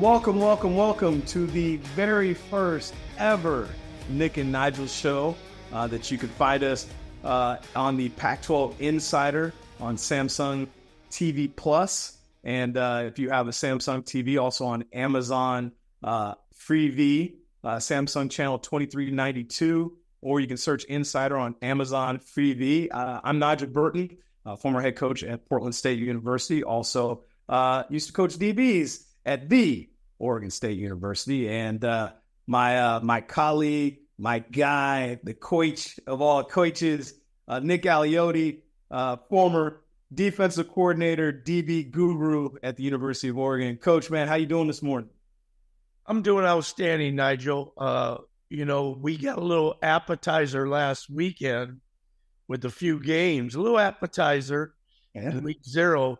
welcome, welcome, welcome to the very first ever Nick and Nigel show uh, that you can find us uh, on the Pac 12 Insider on Samsung TV Plus. And uh, if you have a Samsung TV, also on Amazon uh, Freevee, uh, Samsung Channel 2392, or you can search Insider on Amazon Freevee. Uh, I'm Nigel Burton, former head coach at Portland State University, also used to coach DBs at the Oregon State University. And uh, my uh, my colleague, my guy, the coach of all coaches, uh, Nick Aliotti, uh, former defensive coordinator, DB guru at the University of Oregon. Coach, man, how you doing this morning? I'm doing outstanding, Nigel. Uh, you know, we got a little appetizer last weekend with a few games, a little appetizer, yeah. week zero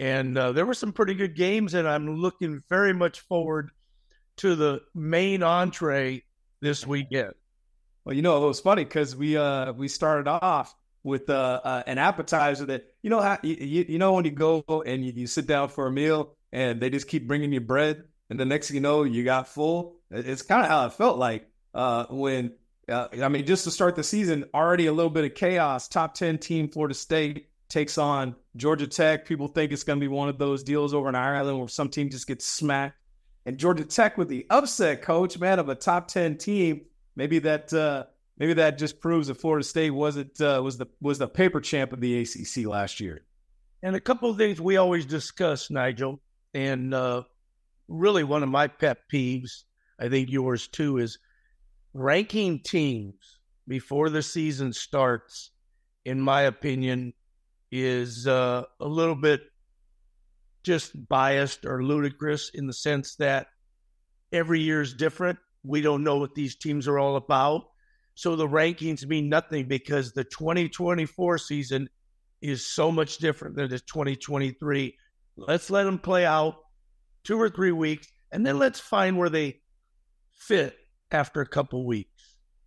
and uh, there were some pretty good games, and I'm looking very much forward to the main entree this weekend. Well, you know, it was funny because we uh, we started off with uh, uh, an appetizer that you know how you, you know when you go and you, you, sit down for a meal and they just keep bringing you bread and the next thing you know you got full it's kind of how it felt like uh, when uh, i mean just to start the season already a little bit of chaos top 10 team florida state takes on Georgia Tech. People think it's going to be one of those deals over in Ireland where some team just gets smacked. And Georgia Tech with the upset coach, man, of a top ten team. Maybe that uh, maybe that just proves that Florida State wasn't uh, was the was the paper champ of the ACC last year. And a couple of things we always discuss, Nigel, and uh, really one of my pet peeves, I think yours too, is ranking teams before the season starts. In my opinion, is uh, a little bit just biased or ludicrous in the sense that every year is different. We don't know what these teams are all about. So the rankings mean nothing because the 2024 season is so much different than the 2023. Let's let them play out two or three weeks and then let's find where they fit after a couple weeks.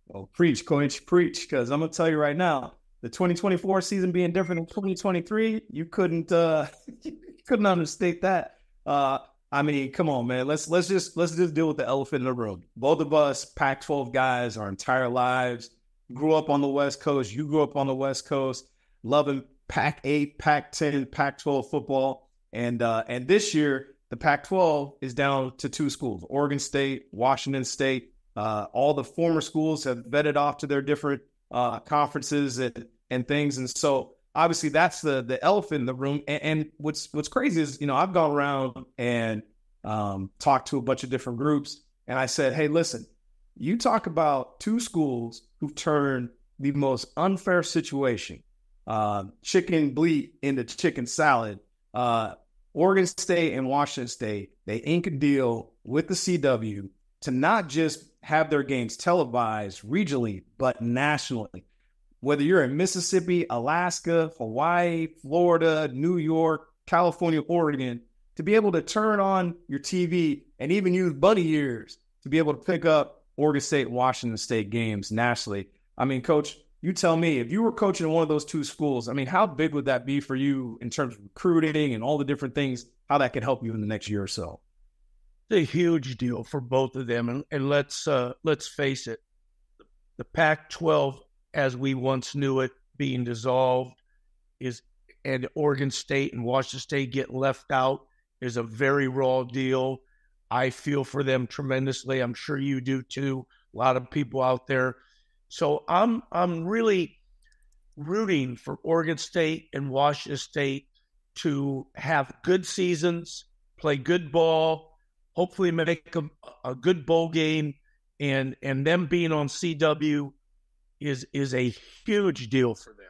Well, oh, preach, coach, preach, because I'm going to tell you right now, the 2024 season being different than 2023, you couldn't uh, you couldn't understate that. Uh, I mean, come on, man. Let's let's just let's just deal with the elephant in the room. Both of us, Pac-12 guys, our entire lives grew up on the West Coast. You grew up on the West Coast, loving Pac-8, Pac-10, Pac-12 football, and uh, and this year the Pac-12 is down to two schools: Oregon State, Washington State. Uh, all the former schools have vetted off to their different uh, conferences, and and things. And so obviously that's the the elephant in the room. And, and what's what's crazy is you know I've gone around and um, talked to a bunch of different groups, and I said, hey, listen, you talk about two schools who've turned the most unfair situation, uh, chicken bleat into chicken salad. Uh, Oregon State and Washington State, they ink a deal with the CW to not just have their games televised regionally, but nationally whether you're in Mississippi, Alaska, Hawaii, Florida, New York, California, Oregon, to be able to turn on your TV and even use bunny ears to be able to pick up Oregon State, Washington State games nationally. I mean, coach, you tell me if you were coaching one of those two schools, I mean, how big would that be for you in terms of recruiting and all the different things, how that could help you in the next year or so? It's a huge deal for both of them. And, and let's uh, let's face it, the Pac 12 as we once knew it being dissolved is and Oregon State and Washington State get left out is a very raw deal. I feel for them tremendously. I'm sure you do too. A lot of people out there. So I'm I'm really rooting for Oregon State and Washington State to have good seasons, play good ball, hopefully make a, a good bowl game, and and them being on CW is is a huge deal for them.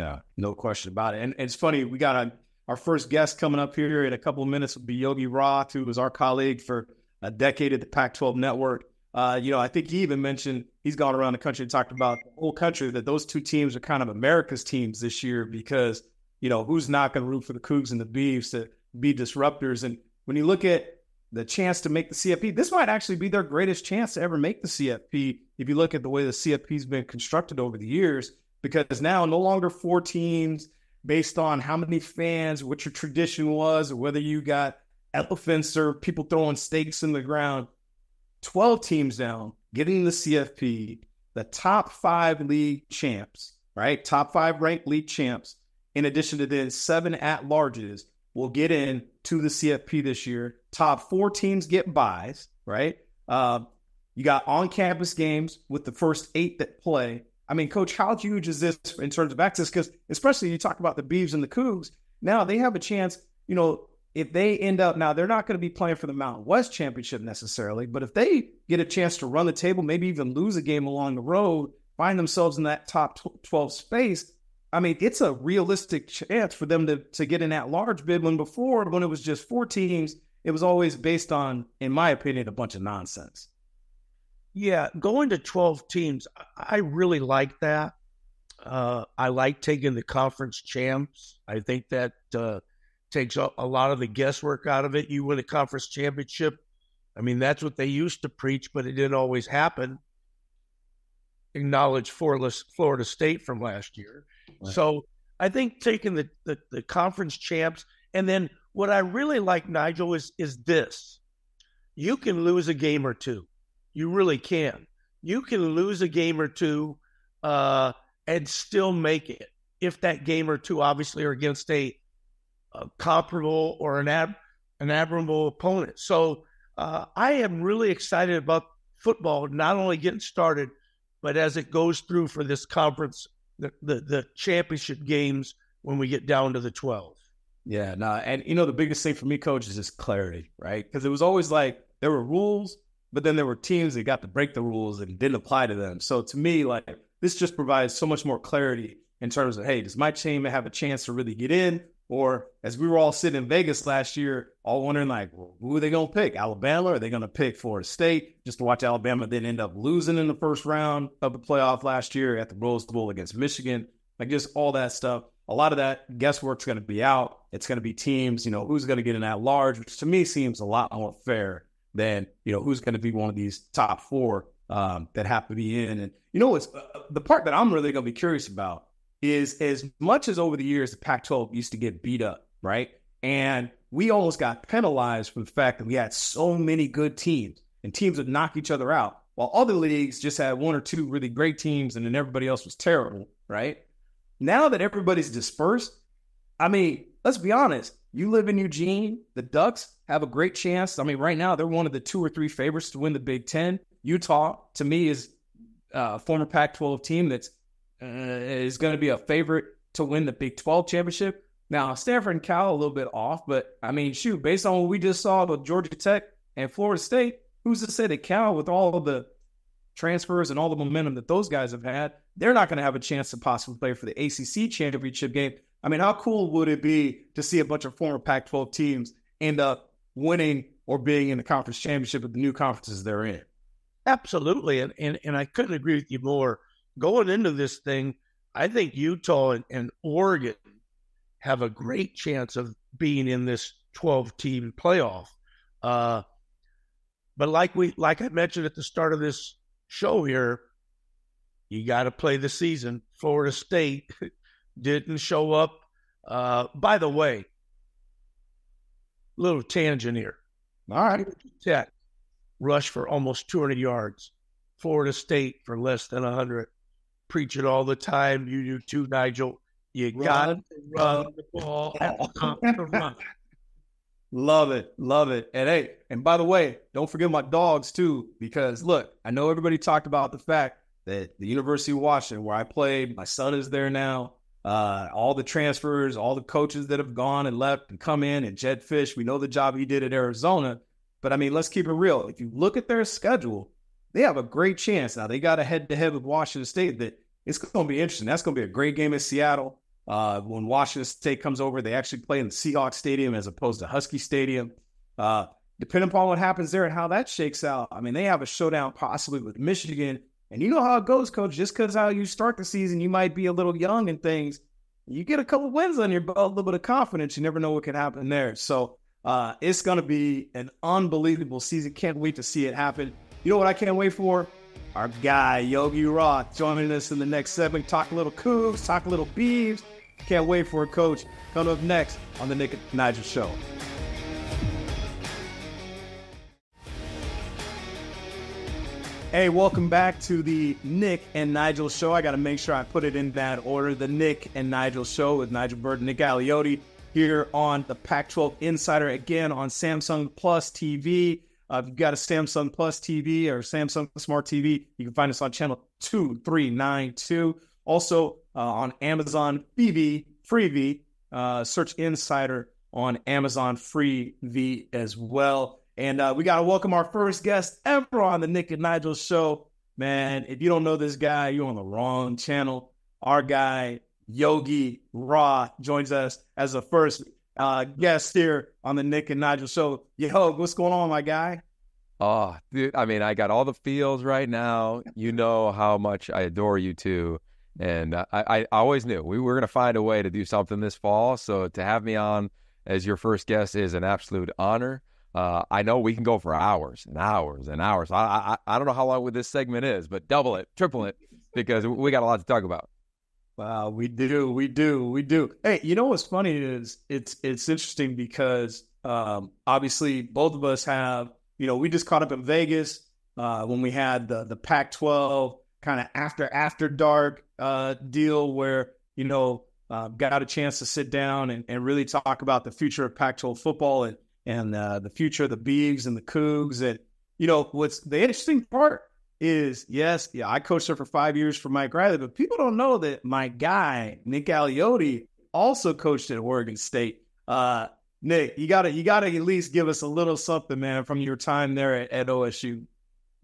Yeah, no question about it. And, it's funny, we got a, our first guest coming up here in a couple of minutes will be Yogi Roth, who was our colleague for a decade at the Pac-12 Network. Uh, you know, I think he even mentioned he's gone around the country and talked about the whole country that those two teams are kind of America's teams this year because you know who's not going to root for the Cougs and the Beavs to be disruptors. And when you look at the chance to make the CFP. This might actually be their greatest chance to ever make the CFP if you look at the way the CFP's been constructed over the years, because now no longer four teams based on how many fans, what your tradition was, or whether you got elephants or people throwing stakes in the ground. 12 teams down getting the CFP, the top five league champs, right? Top five ranked league champs, in addition to then seven at larges, will get in to the CFP this year. Top four teams get buys, right? Uh, you got on campus games with the first eight that play. I mean, coach, how huge is this in terms of access? Because especially you talk about the Beavs and the Cougs, now they have a chance, you know, if they end up now, they're not going to be playing for the Mountain West Championship necessarily, but if they get a chance to run the table, maybe even lose a game along the road, find themselves in that top 12 space, I mean, it's a realistic chance for them to, to get in that large bid when before, when it was just four teams, it was always based on, in my opinion, a bunch of nonsense. Yeah, going to 12 teams, I really like that. Uh, I like taking the conference champs. I think that uh, takes a, a lot of the guesswork out of it. You win a conference championship. I mean, that's what they used to preach, but it didn't always happen. Acknowledge Florida State from last year. So I think taking the, the, the conference champs, and then what I really like, Nigel, is is this: you can lose a game or two. You really can. You can lose a game or two, uh, and still make it if that game or two obviously are against a, a comparable or an ab an admirable opponent. So uh, I am really excited about football, not only getting started, but as it goes through for this conference the, the, the championship games when we get down to the 12. Yeah, no, nah, and you know the biggest thing for me, coach, is just clarity, right? Because it was always like there were rules, but then there were teams that got to break the rules and didn't apply to them. So to me, like this just provides so much more clarity in terms of hey, does my team have a chance to really get in, or as we were all sitting in Vegas last year, all wondering like, well, who are they going to pick? Alabama? Are they going to pick Florida State? Just to watch Alabama then end up losing in the first round of the playoff last year at the Rose Bowl against Michigan. Like just all that stuff. A lot of that guesswork's going to be out. It's going to be teams, you know, who's going to get in at large, which to me seems a lot more fair than, you know, who's going to be one of these top four um, that have to be in. And you know, it's uh, uh the part that I'm really going to be curious about is as much as over the years the Pac-12 used to get beat up, right? And we almost got penalized for the fact that we had so many good teams and teams would knock each other out, while other leagues just had one or two really great teams and then everybody else was terrible, right? Now that everybody's dispersed, I mean, let's be honest. You live in Eugene, the Ducks have a great chance. I mean, right now they're one of the two or three favorites to win the Big Ten. Utah, to me, is uh, a former Pac 12 team that's uh, is going to be a favorite to win the Big 12 championship. Now, Stanford and Cal a little bit off, but I mean, shoot, based on what we just saw with Georgia Tech and Florida State, who's to say that Cal, with all of the transfers and all the momentum that those guys have had, they're not going to have a chance to possibly play for the ACC championship game? I mean, how cool would it be to see a bunch of former Pac 12 teams end up winning or being in the conference championship of the new conferences they're in? Absolutely. And, and, and I couldn't agree with you more going into this thing, I think Utah and, and Oregon have a great chance of being in this 12 team playoff. Uh, but like we like I mentioned at the start of this show here, you got to play the season. Florida State didn't show up. Uh, by the way, little tangent here. All right. Tech rushed for almost 200 yards. Florida State for less than 100 preach it all the time. You do too, Nigel. You got to run the ball. run. Love it. Love it. And hey, and by the way, don't forget my dogs too, because look, I know everybody talked about the fact that the University of Washington, where I played, my son is there now. Uh, all the transfers, all the coaches that have gone and left and come in, and Jed Fish, we know the job he did at Arizona. But I mean, let's keep it real. If you look at their schedule, they have a great chance now. They got a head to head with Washington State that it's going to be interesting. That's going to be a great game in Seattle. Uh, when Washington State comes over, they actually play in the Seahawks Stadium as opposed to Husky Stadium. Uh, depending upon what happens there and how that shakes out, I mean, they have a showdown possibly with Michigan. And you know how it goes, coach. Just because how you start the season, you might be a little young and things. You get a couple wins on your belt, a little bit of confidence. You never know what can happen there. So uh, it's going to be an unbelievable season. Can't wait to see it happen. You know what I can't wait for? Our guy, Yogi Roth, joining us in the next segment. Talk a little cougs, talk a little beeves. Can't wait for a coach. Coming up next on the Nick and Nigel Show. Hey, welcome back to the Nick and Nigel Show. I got to make sure I put it in that order. The Nick and Nigel Show with Nigel Bird and Nick Aliotti here on the Pac 12 Insider again on Samsung Plus TV. Uh, if you've got a Samsung Plus TV or Samsung Smart TV, you can find us on channel 2392. Also uh, on Amazon BB Freebie, uh, search Insider on Amazon Freebie as well. And uh, we got to welcome our first guest ever on the Nick and Nigel show. Man, if you don't know this guy, you're on the wrong channel. Our guy, Yogi Raw, joins us as the first uh, guest here on the Nick and Nigel show. Yo, what's going on, my guy? Oh, dude, I mean, I got all the feels right now. You know how much I adore you two. And I, I always knew we were going to find a way to do something this fall. So to have me on as your first guest is an absolute honor. Uh, I know we can go for hours and hours and hours. I, I, I don't know how long this segment is, but double it, triple it, because we got a lot to talk about. Wow, we do, we do, we do. Hey, you know what's funny is it's it's interesting because um, obviously both of us have you know we just caught up in Vegas uh, when we had the the Pac-12 kind of after after dark uh, deal where you know uh, got a chance to sit down and, and really talk about the future of Pac-12 football and and uh, the future of the Beavs and the Cougs and you know what's the interesting part is yes, yeah, I coached her for five years for Mike Riley, but people don't know that my guy, Nick Aliotti, also coached at Oregon State. Uh, Nick, you gotta you gotta at least give us a little something, man, from your time there at, at OSU.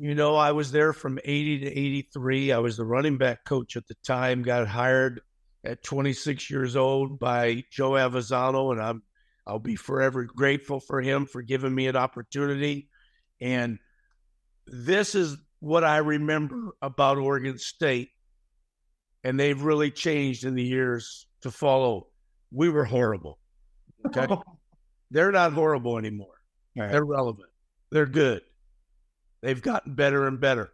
You know, I was there from 80 to 83. I was the running back coach at the time, got hired at 26 years old by Joe Avazzano, and I'm I'll be forever grateful for him for giving me an opportunity. And this is what I remember about Oregon State, and they've really changed in the years to follow. We were horrible. Okay. They're not horrible anymore. Right. They're relevant. They're good. They've gotten better and better.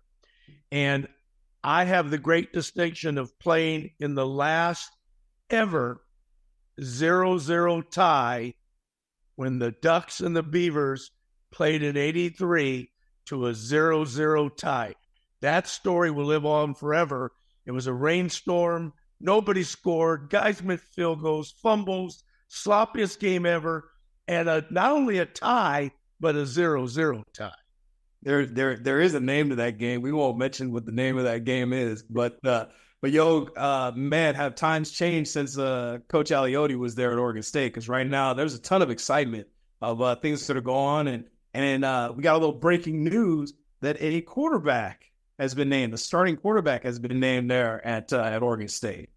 And I have the great distinction of playing in the last ever zero zero tie when the Ducks and the Beavers played in 83 to a zero zero tie. That story will live on forever. It was a rainstorm. Nobody scored. Guys missed field goals, fumbles, sloppiest game ever, and a, not only a tie, but a zero zero tie. There, there, there is a name to that game. We won't mention what the name of that game is, but uh, but yo, uh, man, have times changed since uh, Coach Aliotti was there at Oregon State? Because right now there's a ton of excitement of uh, things that are going on, and and uh, we got a little breaking news that a quarterback has been named. The starting quarterback has been named there at uh, at Oregon State.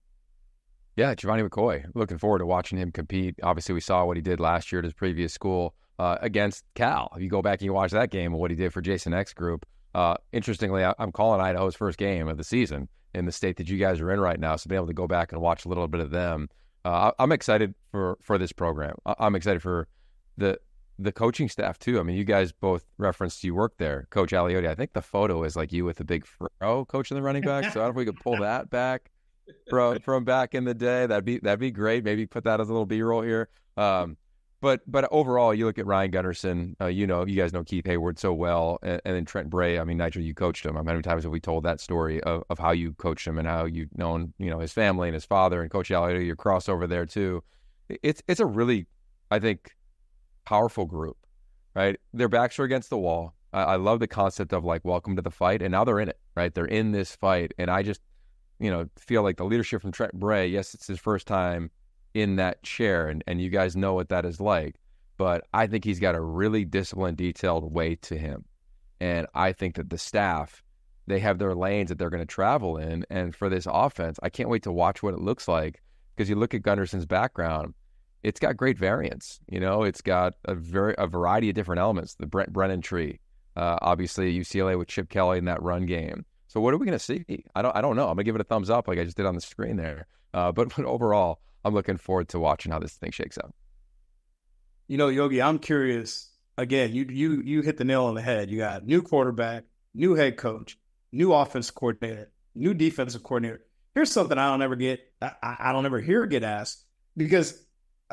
Yeah, Giovanni McCoy. Looking forward to watching him compete. Obviously, we saw what he did last year at his previous school uh, against Cal. If you go back and you watch that game what he did for Jason X Group, uh, interestingly, I- am calling Idaho's first game of the season in the state that you guys are in right now. So being able to go back and watch a little bit of them, uh, I- am excited for for this program. I- am excited for the the coaching staff too. I mean, you guys both referenced you work there, Coach Aliotti. I think the photo is like you with the big fro coaching the running back. So I don't know if we could pull that back from from back in the day. That'd be that'd be great. Maybe put that as a little B roll here. Um, but but overall, you look at Ryan Gunnerson. Uh, you know, you guys know Keith Hayward so well, and, and, then Trent Bray. I mean, Nigel, you coached him. How many times have we told that story of, of how you coached him and how you've known you know his family and his father and Coach Aliotti? Your crossover there too. It's it's a really, I think powerful group, right? Their backs are against the wall. I, I love the concept of like welcome to the fight, and now they're in it, right? They're in this fight, and I just you know feel like the leadership from Trent Bray. Yes, it's his first time in that chair, and and you guys know what that is like. But I think he's got a really disciplined, detailed way to him, and I think that the staff they have their lanes that they're going to travel in. And for this offense, I can't wait to watch what it looks like because you look at Gunderson's background it's got great variants. You know, it's got a very a variety of different elements. The Brent Brennan tree, uh, obviously UCLA with Chip Kelly in that run game. So what are we going to see? I don't I don't know. I'm gonna give it a thumbs up like I just did on the screen there. Uh, but but overall, I'm looking forward to watching how this thing shakes out. You know, Yogi, I'm curious. Again, you you you hit the nail on the head. You got new quarterback, new head coach, new offense coordinator, new defensive coordinator. Here's something I don't ever get. I, I don't ever hear get asked because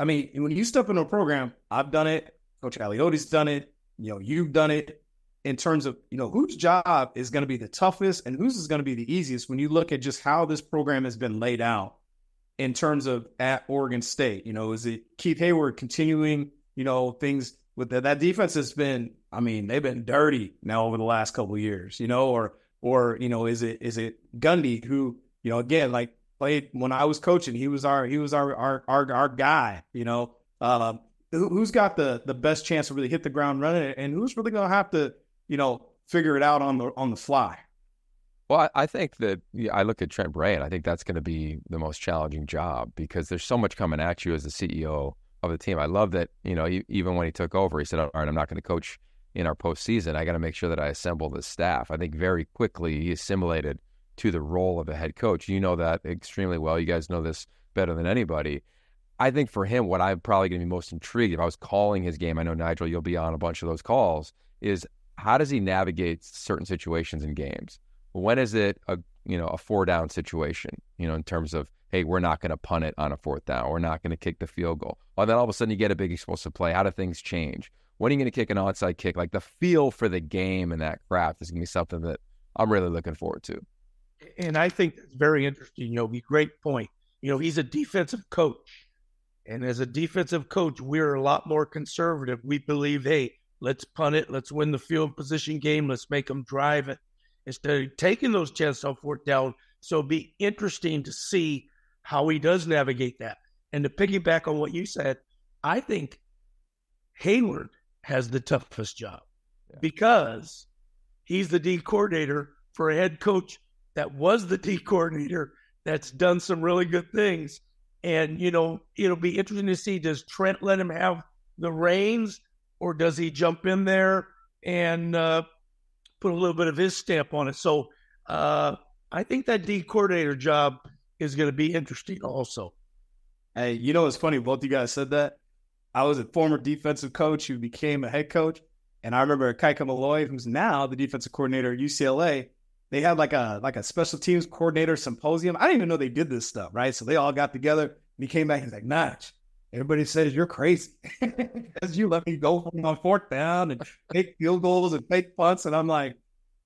I mean, when you step into a program, I've done it, Coach Aliotti's done it, you know, you've done it in terms of, you know, whose job is going to be the toughest and whose is going to be the easiest when you look at just how this program has been laid out in terms of at Oregon State. You know, is it Keith Hayward continuing, you know, things with that defense has been, I mean, they've been dirty now over the last couple years, you know, or, or, you know, is it, is it Gundy who, you know, again, like played when I was coaching. He was our he was our our our, our guy. You know, uh, who's got the the best chance to really hit the ground running, and who's really going to have to you know figure it out on the on the fly. Well, I, think that yeah, I look at Trent and I think that's going to be the most challenging job because there's so much coming at you as the CEO of the team. I love that you know even when he took over, he said, "All right, I'm not going to coach." In our postseason, I got to make sure that I assemble the staff. I think very quickly he assimilated to the role of a head coach. You know that extremely well. You guys know this better than anybody. I think for him, what I'm probably going to be most intrigued if I was calling his game, I know Nigel, you'll be on a bunch of those calls, is how does he navigate certain situations in games? When is it a you know a four down situation? You know, in terms of hey, we're not going to punt it on a fourth down, we're not going to kick the field goal. Well, then all of a sudden you get a big explosive play. How do things change? When are you going to kick an onside kick? Like the feel for the game and that craft is going to be something that I'm really looking forward to and I think it's very interesting, Yogi. Great point. You know, he's a defensive coach. And as a defensive coach, we're a lot more conservative. We believe, hey, let's punt it, let's win the field position game, let's make them drive it instead of taking those chances on fourth down. So it'll be interesting to see how he does navigate that. And to piggyback on what you said, I think Hayward has the toughest job yeah. because he's the D coordinator for a head coach that was the D coordinator that's done some really good things. And you know, it'll be interesting to see does Trent let him have the reins, or does he jump in there and uh, put a little bit of his stamp on it? So uh, I think that D coordinator job is going to be interesting, also. Hey, you know, it's funny. Both you guys said that. I was a former defensive coach who became a head coach, and I remember Kaika Malloy, who's now the defensive coordinator at UCLA they had like a like a special teams coordinator symposium. I didn't even know they did this stuff, right? So they all got together. And he came back. He's like, Notch, everybody says you're crazy because you let me go on fourth down and make field goals and fake punts. And I'm like,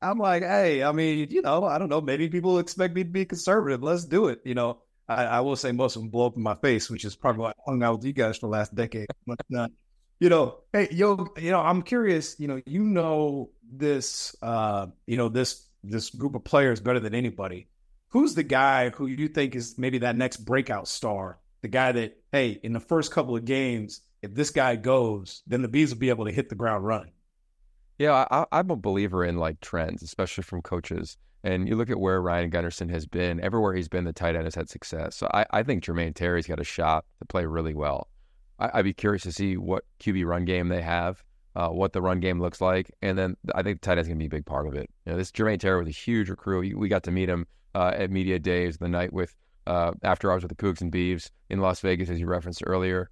I'm like, hey, I mean, you know, I don't know. Maybe people expect me to be conservative. Let's do it. You know, I, I will say most of them blow up in my face, which is probably why I hung out with you guys for the last decade. But uh, you know, hey, yo, you know, I'm curious. You know, you know this, uh, you know this this group of players better than anybody. Who's the guy who you think is maybe that next breakout star? The guy that, hey, in the first couple of games, if this guy goes, then the bees will be able to hit the ground running. Yeah, I, I'm a believer in like trends, especially from coaches. And you look at where Ryan Gunnerson has been, everywhere he's been, the tight end has had success. So I, I think Jermaine Terry's got a shot to play really well. I, would be curious to see what QB run game they have uh, what the run game looks like. And then I think tight end's going to be a big part of it. You know, this Jermaine Taylor was a huge recruit. We got to meet him uh, at media days the night with uh, after hours with the Cougs and Beeves in Las Vegas, as you referenced earlier.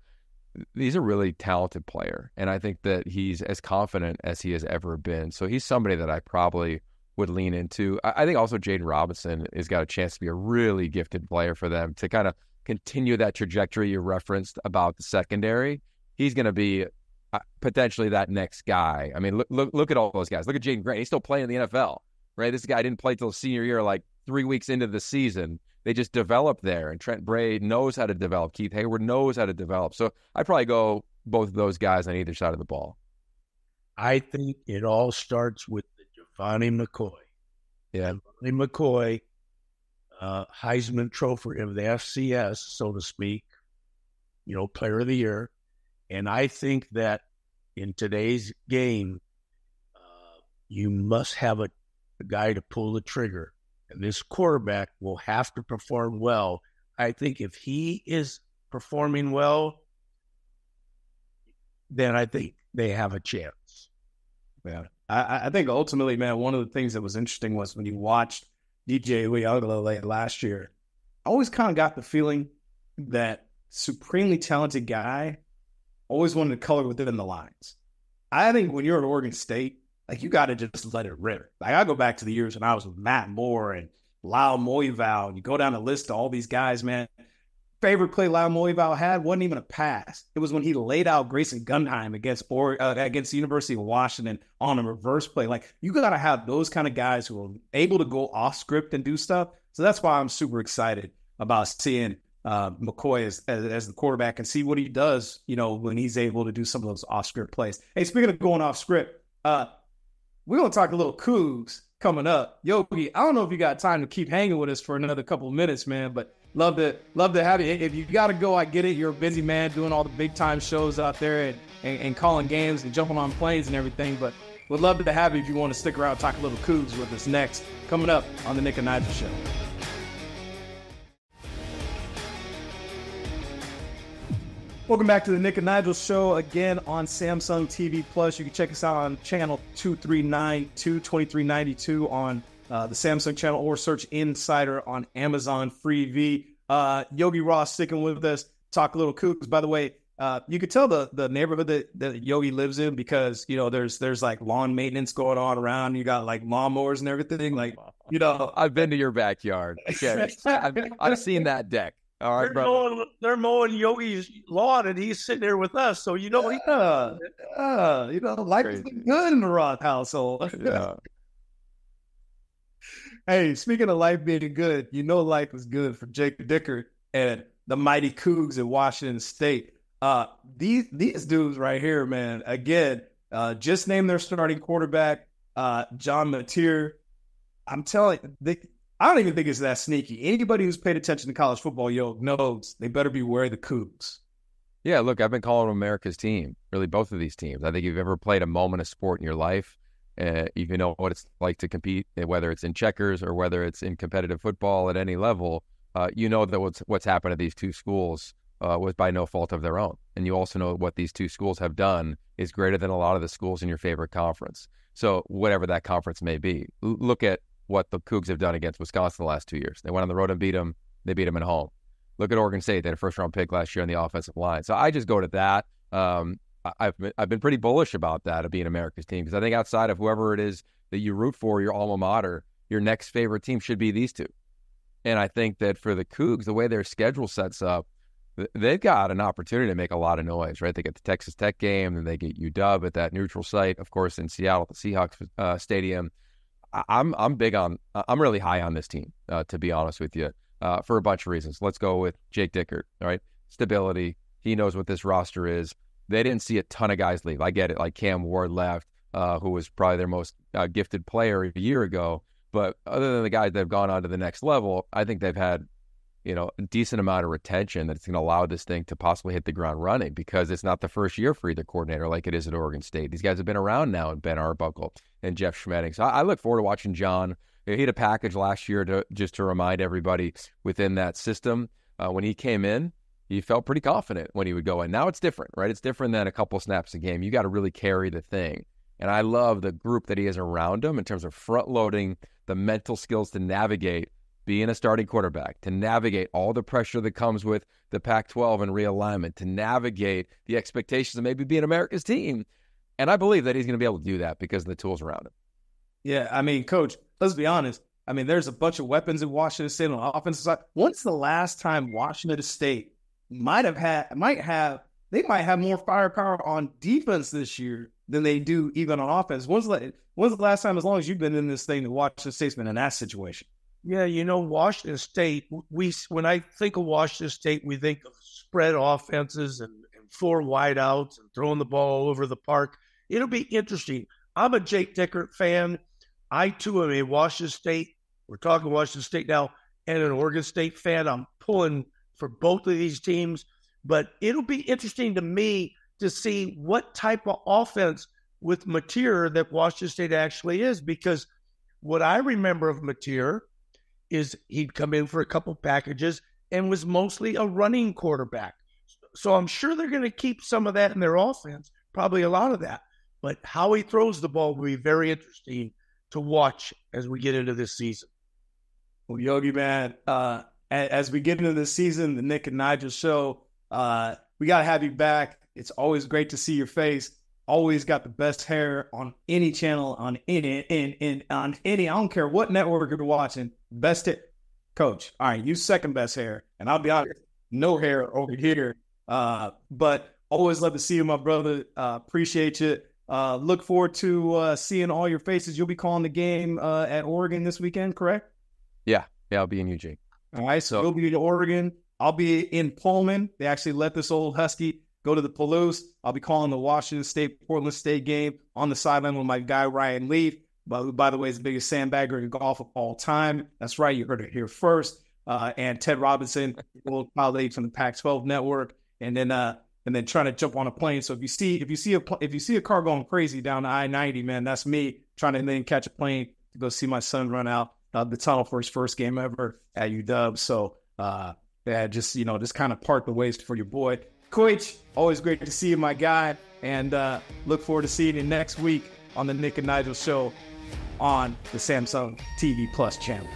He's a really talented player, and I think that he's as confident as he has ever been. So he's somebody that I probably would lean into. I, I think also Jaden Robinson has got a chance to be a really gifted player for them to kind of continue that trajectory you referenced about the secondary. He's going to be uh, potentially that next guy. I mean, look, look, look at all those guys. Look at Jaden Grant. He's still playing in the NFL, right? This guy didn't play till senior year, like three weeks into the season. They just develop there, and Trent Braid knows how to develop. Keith Hayward knows how to develop. So I would probably go both of those guys on either side of the ball. I think it all starts with the Giovanni McCoy. Yeah, Javante McCoy, uh, Heisman Trophy of the FCS, so to speak. You know, Player of the Year and I think that in today's game, uh, you must have a, a guy to pull the trigger. And this quarterback will have to perform well. I think if he is performing well, then I think they have a chance. Yeah. I, I, think ultimately, man, one of the things that was interesting was when you watched DJ Uiagalele last year, I always kind of got the feeling that supremely talented guy always wanted to color within the lines. I think when you're at Oregon State, like you got to just let it rip. Like I go back to the years when I was with Matt Moore and Lyle Moival, and you go down the list of all these guys, man. Favorite play Lyle Moival had wasn't even a pass. It was when he laid out Grayson Gundheim against or uh, against the University of Washington on a reverse play. Like you got to have those kind of guys who are able to go off script and do stuff. So that's why I'm super excited about seeing uh, McCoy as, as, as, the quarterback and see what he does, you know, when he's able to do some of those off script plays. Hey, speaking of going off script, uh, we're going to talk a little coups coming up. Yogi, I don't know if you got time to keep hanging with us for another couple of minutes, man, but love to love to have you. If you got to go, I get it. You're a busy man doing all the big time shows out there and, and, and calling games and jumping on planes and everything, but would love to have you if you want to stick around talk a little coups with us next. Coming up on the Nick and Nigel Show. Welcome back to the Nick and Nigel show again on Samsung TV Plus. You can check us out on channel 2392, 2392 on uh, the Samsung channel or search Insider on Amazon Freevee. Uh, Yogi Ross sticking with us, talk a little kooks. By the way, uh, you could tell the the neighborhood that, that Yogi lives in because you know there's there's like lawn maintenance going on around. You got like lawnmowers and everything. Like you know, I've been to your backyard. Okay. I've, I've seen that deck. All right, they're Mowing, they're mowing Yogi's lawn, and he's sitting there with us. So you know, yeah, uh, you know, life Crazy. is good in the Roth household. yeah. hey, speaking of life being good, you know, life is good for Jake Dickert and the mighty Cougs in Washington State. Uh, these these dudes right here, man. Again, uh, just named their starting quarterback, uh, John Matier. I'm telling they, I don't even think it's that sneaky. Anybody who's paid attention to college football, yo, knows they better beware the Cougs. Yeah, look, I've been calling America's team, really both of these teams. I think you've ever played a moment of sport in your life, uh, you know what it's like to compete, uh, whether it's in checkers or whether it's in competitive football at any level. Uh, you know that what's what's happened to these two schools uh, was by no fault of their own, and you also know what these two schools have done is greater than a lot of the schools in your favorite conference. So whatever that conference may be, look at what the Cougs have done against Wisconsin the last two years. They went on the road and beat them. They beat them at home. Look at Oregon State. They had a first round pick last year on the offensive line. So I just go to that. Um, I've been, I've been pretty bullish about that of being America's team because I think outside of whoever it is that you root for, your alma mater, your next favorite team should be these two. And I think that for the Cougs, the way their schedule sets up, they've got an opportunity to make a lot of noise, right? They get the Texas Tech game, then they get UW at that neutral site, of course, in Seattle, the Seahawks uh, stadium. I'm I'm big on I'm really high on this team uh, to be honest with you uh, for a bunch of reasons. Let's go with Jake Dickert. All right, stability. He knows what this roster is. They didn't see a ton of guys leave. I get it. Like Cam Ward left, uh, who was probably their most uh, gifted player a year ago. But other than the guys that have gone on to the next level, I think they've had you know, a decent amount of retention that's going to allow this thing to possibly hit the ground running because it's not the first year for either coordinator like it is at Oregon State. These guys have been around now, and Ben Arbuckle and Jeff Schmetting. So I, I look forward to watching John. He had a package last year to just to remind everybody within that system. Uh, when he came in, he felt pretty confident when he would go in. Now it's different, right? It's different than a couple snaps a game. You got to really carry the thing. And I love the group that he has around him in terms of front loading the mental skills to navigate being a starting quarterback, to navigate all the pressure that comes with the Pac 12 and realignment, to navigate the expectations of maybe being America's team. And I believe that he's going to be able to do that because of the tools around him. Yeah. I mean, coach, let's be honest. I mean, there's a bunch of weapons in Washington State on the offensive side. When's the last time Washington State might have had, might have, they might have more firepower on defense this year than they do even on offense. When's the, when's the last time, as long as you've been in this thing, that Washington State's been in that situation? Yeah, you know, Washington State. We when I think of Washington State, we think of spread offenses and, and four wideouts and throwing the ball all over the park. It'll be interesting. I'm a Jake Dickert fan. I too am a Washington State. We're talking Washington State now, and an Oregon State fan. I'm pulling for both of these teams, but it'll be interesting to me to see what type of offense with Mateer that Washington State actually is, because what I remember of Mateer is he'd come in for a couple packages and was mostly a running quarterback. So I'm sure they're going to keep some of that in their offense, probably a lot of that. But how he throws the ball will be very interesting to watch as we get into this season. Well, Yogi Man, uh, as we get into this season, the Nick and Nigel show, uh, we got to have you back. It's always great to see your face always got the best hair on any channel on any in in on any I don't care what network you're watching, best it coach. All right, you second best hair, and I'll be honest, no hair over here. Uh, but always love to see you, my brother. Uh, appreciate you. Uh, look forward to uh, seeing all your faces. You'll be calling the game uh, at Oregon this weekend, correct? Yeah, yeah, I'll be in Eugene. All right, so you'll be in Oregon. I'll be in Pullman. They actually let this old husky go to the Palouse. I'll be calling the Washington State Portland State game on the sideline with my guy Ryan Leaf, by, by the way, is the biggest sandbagger in golf of all time. That's right, you heard it here first. Uh, and Ted Robinson, old colleague from the Pac-12 Network, and then uh, and then trying to jump on a plane. So if you see if you see a if you see a car going crazy down the I-90, man, that's me trying to then catch a plane to go see my son run out uh, the tunnel for his first game ever at UW. So uh, yeah, just you know, just kind of part the ways for your boy. Coach, always great to see you, my guy. And uh, look forward to seeing you next week on the Nick and Nigel show on the Samsung TV Plus channel.